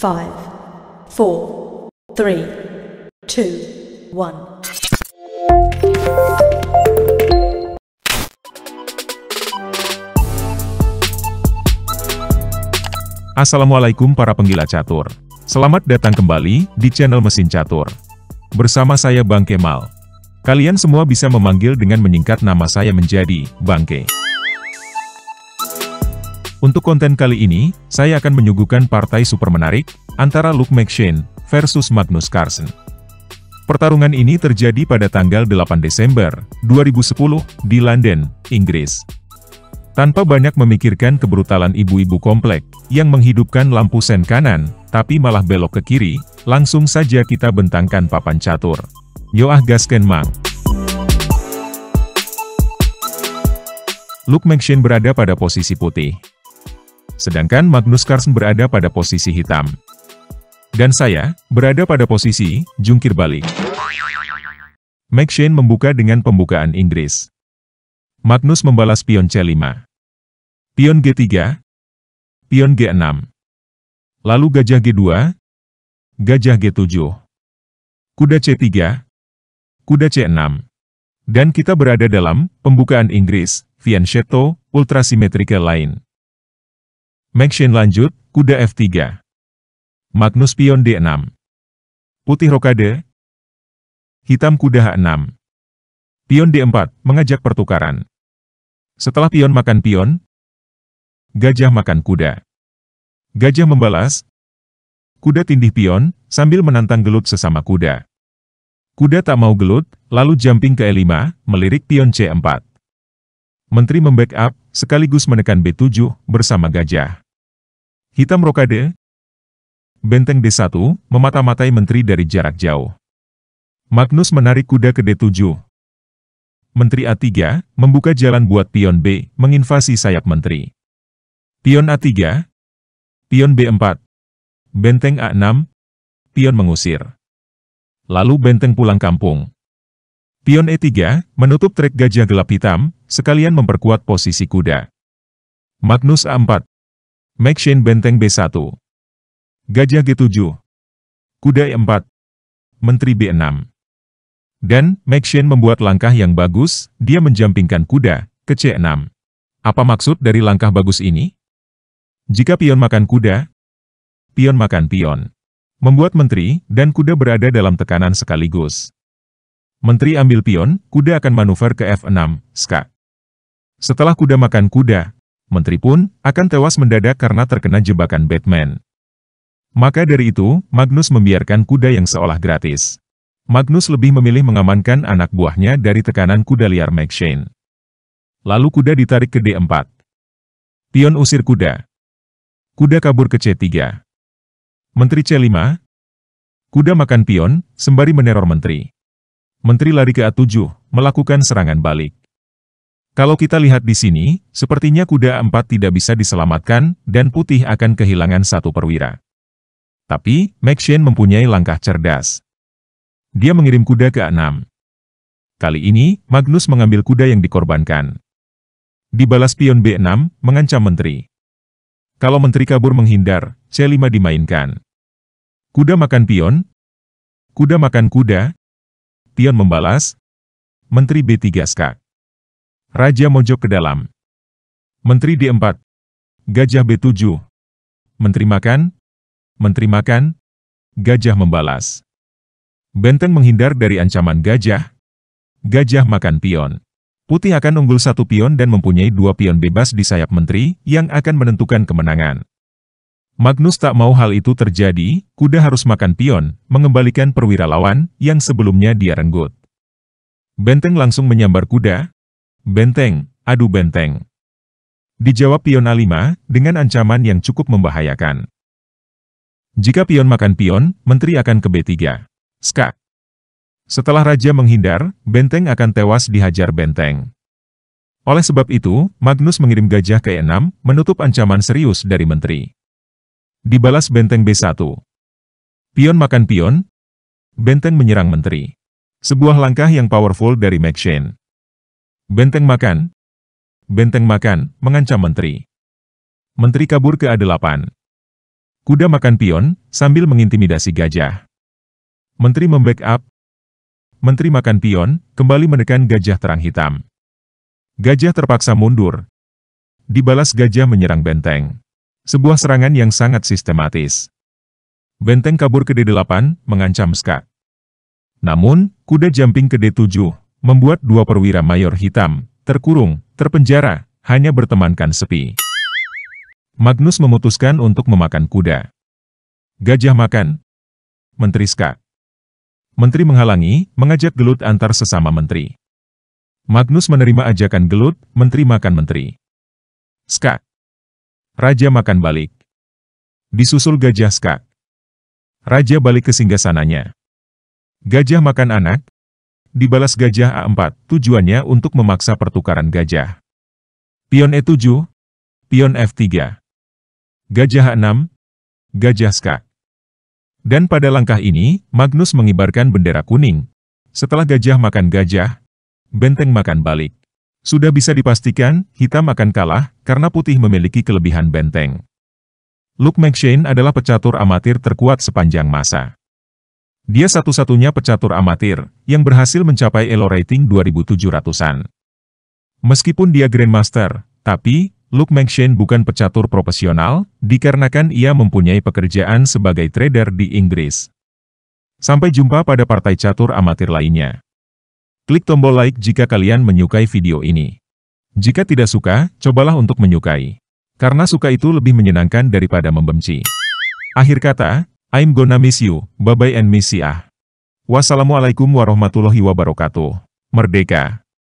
five, four, three, two, one. Assalamualaikum para penggila catur. Selamat datang kembali di channel Mesin Catur. Bersama saya Bang Kemal. Kalian semua bisa memanggil dengan menyingkat nama saya menjadi Bang Bangke. Untuk konten kali ini, saya akan menyuguhkan partai super menarik antara Luke McShane versus Magnus Carlsen. Pertarungan ini terjadi pada tanggal 8 Desember 2010 di London, Inggris. Tanpa banyak memikirkan kebrutalan ibu-ibu komplek yang menghidupkan lampu sen kanan, tapi malah belok ke kiri, langsung saja kita bentangkan papan catur. Yoah Gasken Mang. Luke McShane berada pada posisi putih, sedangkan Magnus Carlsen berada pada posisi hitam. Dan saya, berada pada posisi, jungkir balik. McShane membuka dengan pembukaan Inggris. Magnus membalas pion C5. Pion G3. Pion G6. Lalu gajah G2. Gajah G7. Kuda C3. Kuda C6. Dan kita berada dalam pembukaan Inggris, Fianchetto, ultrasimetrika lain. Maxion lanjut, kuda F3. Magnus pion D6. Putih rokade. Hitam kuda H6. Pion D4, mengajak pertukaran. Setelah pion makan pion, gajah makan kuda. Gajah membalas, kuda tindih pion, sambil menantang gelut sesama kuda. Kuda tak mau gelut, lalu jumping ke E5, melirik pion C4. Menteri membackup, sekaligus menekan B7 bersama gajah. Hitam rokade, benteng D1, memata-matai menteri dari jarak jauh. Magnus menarik kuda ke D7. Menteri A3, membuka jalan buat pion B, menginvasi sayap menteri. Pion A3, pion B4, benteng A6, pion mengusir. Lalu benteng pulang kampung. Pion E3, menutup trek gajah gelap hitam, sekalian memperkuat posisi kuda. Magnus A4. Maxine Benteng B1. Gajah G7. Kuda E4. Menteri B6. Dan, Maxine membuat langkah yang bagus, dia menjampingkan kuda, ke C6. Apa maksud dari langkah bagus ini? Jika pion makan kuda, pion makan pion. Membuat menteri dan kuda berada dalam tekanan sekaligus. Menteri ambil pion, kuda akan manuver ke F6, SK. Setelah kuda makan kuda, Menteri pun akan tewas mendadak karena terkena jebakan Batman. Maka dari itu, Magnus membiarkan kuda yang seolah gratis. Magnus lebih memilih mengamankan anak buahnya dari tekanan kuda liar McShane. Lalu kuda ditarik ke D4. Pion usir kuda. Kuda kabur ke C3. Menteri C5. Kuda makan pion, sembari meneror menteri. Menteri lari ke A7, melakukan serangan balik. Kalau kita lihat di sini, sepertinya kuda A4 tidak bisa diselamatkan, dan putih akan kehilangan satu perwira. Tapi, Shen mempunyai langkah cerdas. Dia mengirim kuda ke A6. Kali ini, Magnus mengambil kuda yang dikorbankan. Dibalas pion B6, mengancam menteri. Kalau menteri kabur menghindar, C5 dimainkan. Kuda makan pion, kuda makan kuda, Pion membalas, Menteri B3 skak. Raja mojok ke dalam. Menteri D4. Gajah B7. Menteri makan. Menteri makan. Gajah membalas. Benten menghindar dari ancaman gajah. Gajah makan pion. Putih akan unggul satu pion dan mempunyai dua pion bebas di sayap menteri yang akan menentukan kemenangan. Magnus tak mau hal itu terjadi, kuda harus makan pion, mengembalikan perwira lawan, yang sebelumnya dia renggut. Benteng langsung menyambar kuda. Benteng, adu benteng. Dijawab pion A5, dengan ancaman yang cukup membahayakan. Jika pion makan pion, menteri akan ke B3. Skak. Setelah raja menghindar, benteng akan tewas dihajar benteng. Oleh sebab itu, Magnus mengirim gajah ke E6, menutup ancaman serius dari menteri. Dibalas benteng B1. Pion makan pion. Benteng menyerang menteri. Sebuah langkah yang powerful dari McShane. Benteng makan. Benteng makan, mengancam menteri. Menteri kabur ke A8. Kuda makan pion, sambil mengintimidasi gajah. Menteri membackup. Menteri makan pion, kembali menekan gajah terang hitam. Gajah terpaksa mundur. Dibalas gajah menyerang benteng. Sebuah serangan yang sangat sistematis. Benteng kabur ke D8 mengancam Skak. Namun, kuda jumping ke D7 membuat dua perwira mayor hitam terkurung, terpenjara, hanya bertemankan sepi. Magnus memutuskan untuk memakan kuda. Gajah makan. Menteri Skak. Menteri menghalangi, mengajak gelut antar sesama menteri. Magnus menerima ajakan gelut, menteri makan menteri. Skak. Raja makan balik. Disusul gajah skak. Raja balik ke singgasananya. Gajah makan anak. Dibalas gajah A4, tujuannya untuk memaksa pertukaran gajah. Pion E7, pion F3. Gajah A6, gajah skak. Dan pada langkah ini, Magnus mengibarkan bendera kuning. Setelah gajah makan gajah, benteng makan balik. Sudah bisa dipastikan, hitam akan kalah, karena putih memiliki kelebihan benteng. Luke McShane adalah pecatur amatir terkuat sepanjang masa. Dia satu-satunya pecatur amatir, yang berhasil mencapai Elo rating 2700-an. Meskipun dia Grandmaster, tapi, Luke McShane bukan pecatur profesional, dikarenakan ia mempunyai pekerjaan sebagai trader di Inggris. Sampai jumpa pada partai catur amatir lainnya. Klik tombol like jika kalian menyukai video ini. Jika tidak suka, cobalah untuk menyukai. Karena suka itu lebih menyenangkan daripada membenci. Akhir kata, I'm gonna miss you, bye-bye and miss ya. Wassalamualaikum warahmatullahi wabarakatuh. Merdeka!